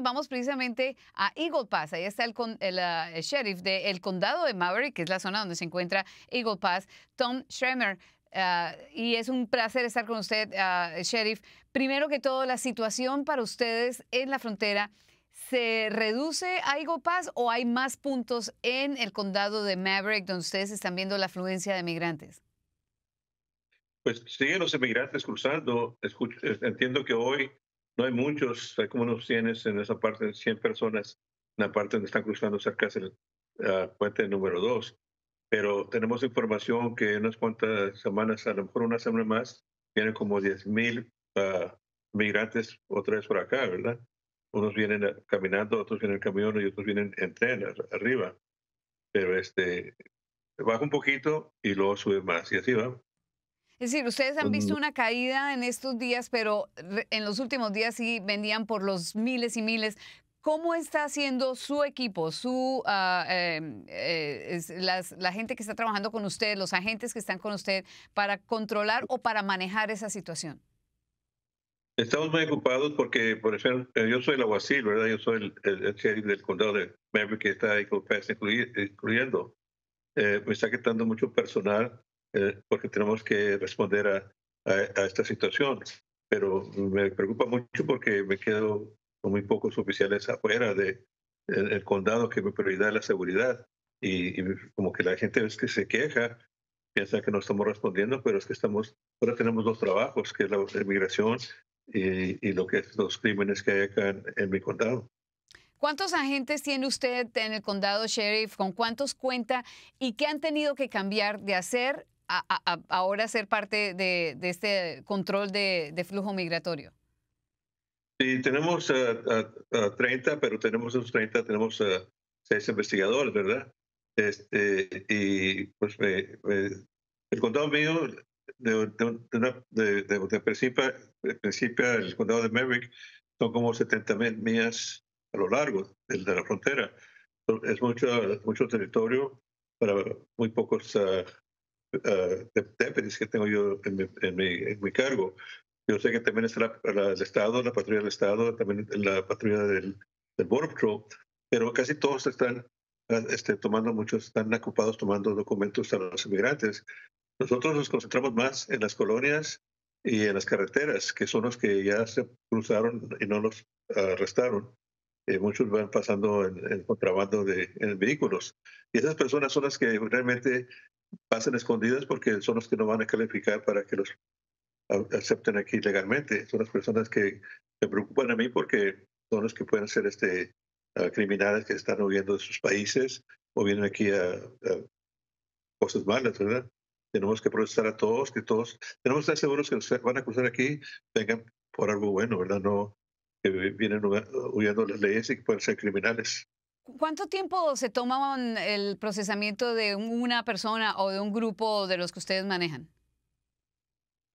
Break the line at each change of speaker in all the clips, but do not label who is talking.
Pues vamos precisamente a Eagle Pass. Ahí está el, ah, sheriff del condado de Maverick, que es la zona donde se encuentra Eagle Pass, Tom Schremer. Ah, y es un placer estar con usted, ah, sheriff. Primero que todo, la situación para ustedes en la frontera. ¿Se reduce a Eagle Pass o hay más puntos en el condado de Maverick donde ustedes están viendo la afluencia de migrantes?
Pues siguen los inmigrantes cruzando. entiendo que hoy no hay muchos, hay como unos 100 en esa parte, 100 personas en la parte donde están cruzando cerca del ah, puente número 2. Pero tenemos información que en unas cuantas semanas, a lo mejor una semana más, vienen como 10 mil ah, migrantes o tres por acá, ¿verdad? Unos vienen caminando, otros vienen en camión y otros vienen en tren arriba. Pero este, baja un poquito y luego sube más y así va.
Es decir, ustedes han visto una caída en estos días, pero en los últimos días sí vendían por los miles y miles. ¿Cómo está haciendo su equipo, su, ah, em, eh, la gente que está trabajando con usted, los agentes que están con usted, para controlar o para manejar esa situación?
Estamos muy ocupados porque, por ejemplo, eh, yo soy el aguacil, ¿verdad? Yo soy el, sheriff del condado de Maverick que está ahí con incluyendo. Eh, me está quitando mucho personal eh, porque tenemos que responder a, a, esta situación. Pero me preocupa mucho porque me quedo con muy pocos oficiales afuera del de, el, condado que me prioridad es la seguridad. Y, como que la gente es que se queja, piensa que no estamos respondiendo, pero es que estamos, ahora tenemos dos trabajos, que es la inmigración y, y lo que los crímenes que hay acá en, en mi condado.
¿Cuántos agentes tiene usted en el condado sheriff? ¿Con cuántos cuenta? ¿Y qué han tenido que cambiar de hacer ahora ser parte de, este control de, flujo migratorio?
Sí, tenemos eh, eh, eh, a 30, pero tenemos esos 30, tenemos seis investigadores, ¿verdad? Este, y pues el condado mío de, de, principio, principio, el condado de Merrick son como 70 millas a lo largo de, la frontera. Es mucho, mucho territorio para muy pocos uh, que tengo yo en mi, en, cargo. Yo sé que también está el Estado, la patrulla del Estado, también la patrulla del, del Border pero casi todos están ah, este, tomando, muchos están ocupados tomando documentos a los inmigrantes. Nosotros nos concentramos más en las colonias y en las carreteras, que son los que ya se cruzaron y no los ah, arrestaron. Eh, muchos van pasando en, contrabando de en vehículos. Y esas personas son las que realmente pasen escondidas porque son los que no van a calificar para que los acepten aquí legalmente. Son las personas que me preocupan a mí porque son los que pueden ser este, ah, criminales que están huyendo de sus países o vienen aquí a, cosas malas, ¿verdad? Tenemos que protestar a todos, que todos, tenemos que estar seguros que los que van a cruzar aquí vengan por algo bueno, ¿verdad? No que vienen huyendo de las leyes y que pueden ser criminales.
¿Cuánto tiempo se toma el procesamiento de una persona o de un grupo de los que ustedes manejan?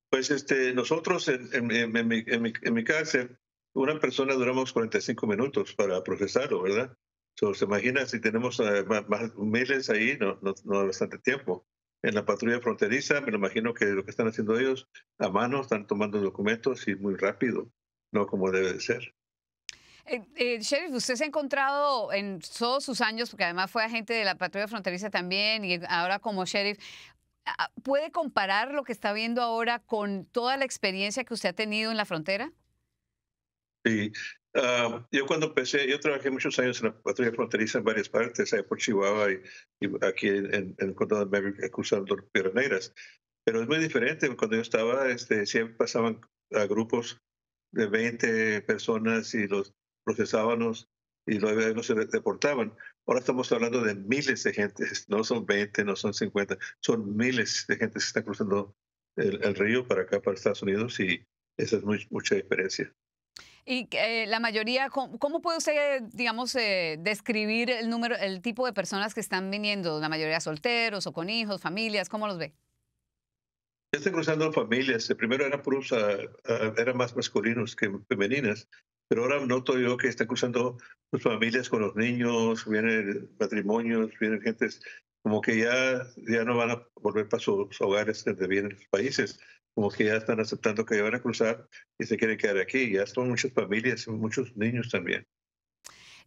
Pues este, nosotros en, mi, mi, cárcel, una persona duramos 45 minutos para procesarlo, ¿verdad? se imagina si tenemos eh, más, miles ahí, no, no, bastante tiempo. En la patrulla fronteriza, me imagino que lo que están haciendo ellos a mano, están tomando documentos y muy rápido, no como debe de ser.
Eh, eh, sheriff, usted se ha encontrado en todos sus años, porque además fue agente de la patrulla fronteriza también y ahora como sheriff, ah, ¿puede comparar lo que está viendo ahora con toda la experiencia que usted ha tenido en la frontera?
Sí. Ah, yo cuando empecé, yo trabajé muchos años en la patrulla fronteriza en varias partes, ahí por Chihuahua y, aquí en, el condado de Maverick, cruzando Piedras Negras. Pero es muy diferente. Cuando yo estaba, este, siempre pasaban a grupos de 20 personas y los procesábamos y luego se deportaban. Ahora estamos hablando de miles de gentes, no son 20, no son 50, son miles de gente que están cruzando el, río para acá, para Estados Unidos, y esa es mucha diferencia.
Y eh, la mayoría, ¿cómo, puede usted, digamos, eh, describir el número, el tipo de personas que están viniendo? La mayoría solteros o con hijos, familias, ¿cómo los ve?
Están cruzando familias. Primero eran ah, ah, eran más masculinos que femeninas, pero ahora noto yo que están cruzando sus pues, familias con los niños, vienen matrimonios, vienen gentes como que ya, ya no van a volver para sus hogares desde vienen sus países, como que ya están aceptando que ya van a cruzar y se quieren quedar aquí. Ya son muchas familias, y muchos niños también.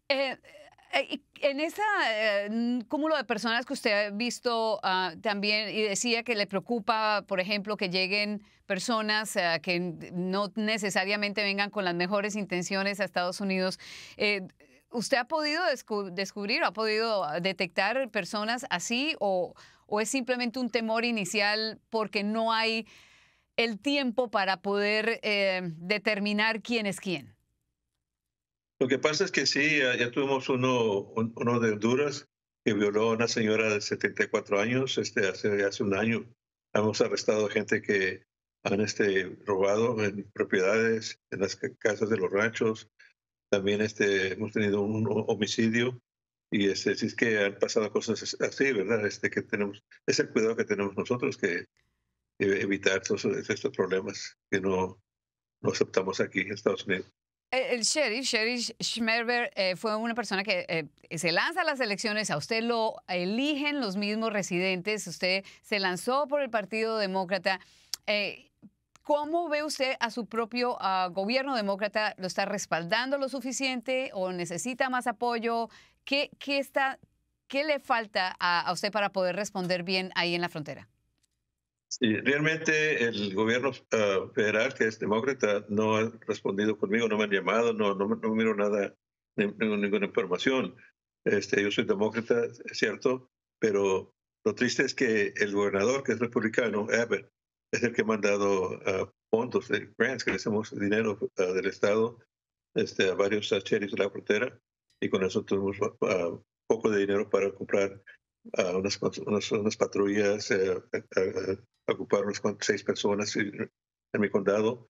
Eh, eh, en ese eh, cúmulo de personas que usted ha visto ah, también y decía que le preocupa, por ejemplo, que lleguen personas eh, que no necesariamente vengan con las mejores intenciones a Estados Unidos, ¿usted ha podido descubrir o ha podido ah, detectar personas así o, es simplemente un temor inicial porque no hay el tiempo para poder determinar quién es quién?
Lo que pasa es que sí, ya, tuvimos uno, uno de Honduras que violó a una señora de 74 años este, hace, hace un año. Hemos arrestado gente que han este, robado en propiedades, en las casas de los ranchos. También este, hemos tenido un homicidio. Y este, es que han pasado cosas así, ¿verdad? Este, que tenemos, es el cuidado que tenemos nosotros, que evitar todos estos problemas que no, no aceptamos aquí en Estados Unidos.
Eh, el sheriff, sheriff Schmerber, eh, fue una persona que eh, se lanza a las elecciones, a usted lo eligen los mismos residentes, usted se lanzó por el Partido Demócrata. ¿Cómo ve usted a su propio ah, gobierno demócrata? ¿Lo está respaldando lo suficiente o necesita más apoyo? ¿Qué, está, le falta a usted para poder responder bien ahí en la frontera?
realmente el gobierno ah, federal, que es demócrata, no ha respondido conmigo, no me han llamado, no, no, miro nada, ninguna, información. Este, yo soy demócrata, es cierto, pero lo triste es que el gobernador, que es republicano, Abbott, es el que ha mandado ah, fondos, de eh, grants, que le hacemos dinero ah, del Estado este, a varios sheriffs de la frontera, y con eso tuvimos poco de dinero para comprar a unas, patrullas, eh, ocupar unas seis personas en, mi condado,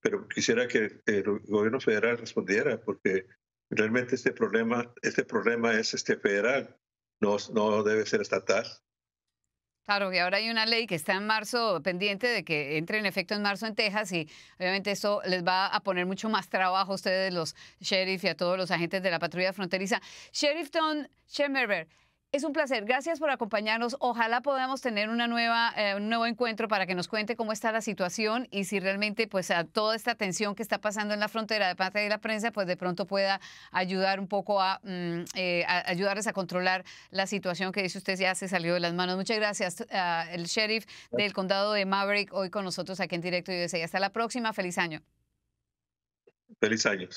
pero quisiera que el gobierno federal respondiera porque realmente este problema, este problema es este federal, no, no debe ser estatal.
Claro, y ahora hay una ley que está en marzo, pendiente de que entre en efecto en marzo en Texas, y obviamente eso les va a poner mucho más trabajo a ustedes, los sheriff y a todos los agentes de la patrulla fronteriza. Sheriff Don Schemerber, es un placer. Gracias por acompañarnos. Ojalá podamos tener eh, un nuevo encuentro para que nos cuente cómo está la situación y si realmente pues, a toda esta tensión que está pasando en la frontera de parte de la prensa, pues de pronto pueda ayudar un poco a, mm, eh, ayudarles a controlar la situación que dice usted ya se salió de las manos. Muchas gracias, el eh, sheriff del condado de Maverick, hoy con nosotros aquí en directo y Hasta la próxima. Feliz año.
Feliz año.